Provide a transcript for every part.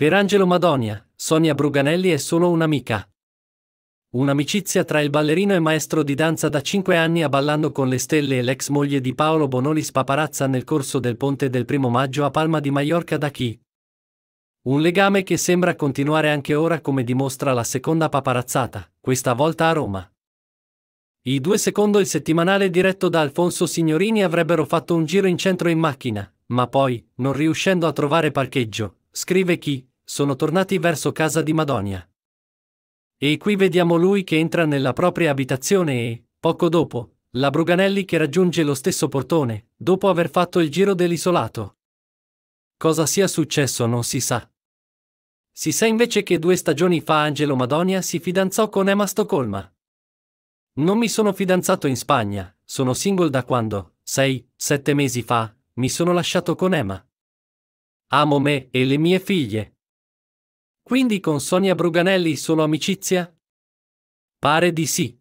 Per Angelo Madonia, Sonia Bruganelli è solo un'amica. Un'amicizia tra il ballerino e maestro di danza da 5 anni a Ballando con le Stelle e l'ex moglie di Paolo Bonolis Paparazza nel corso del ponte del primo maggio a Palma di Mallorca da chi? Un legame che sembra continuare anche ora come dimostra la seconda paparazzata, questa volta a Roma. I due secondo il settimanale diretto da Alfonso Signorini avrebbero fatto un giro in centro in macchina, ma poi, non riuscendo a trovare parcheggio, scrive chi, sono tornati verso casa di Madonia. E qui vediamo lui che entra nella propria abitazione e, poco dopo, la Bruganelli che raggiunge lo stesso portone, dopo aver fatto il giro dell'isolato. Cosa sia successo non si sa. Si sa invece che due stagioni fa Angelo Madonia si fidanzò con Emma Stoccolma. Non mi sono fidanzato in Spagna, sono single da quando, sei, sette mesi fa, mi sono lasciato con Emma. Amo me e le mie figlie. Quindi con Sonia Bruganelli solo amicizia? Pare di sì.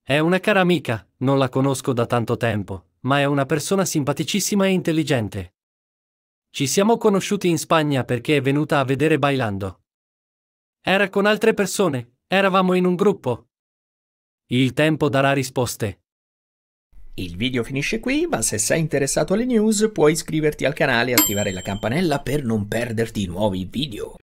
È una cara amica, non la conosco da tanto tempo, ma è una persona simpaticissima e intelligente. Ci siamo conosciuti in Spagna perché è venuta a vedere Bailando. Era con altre persone, eravamo in un gruppo. Il tempo darà risposte. Il video finisce qui, ma se sei interessato alle news puoi iscriverti al canale e attivare la campanella per non perderti nuovi video.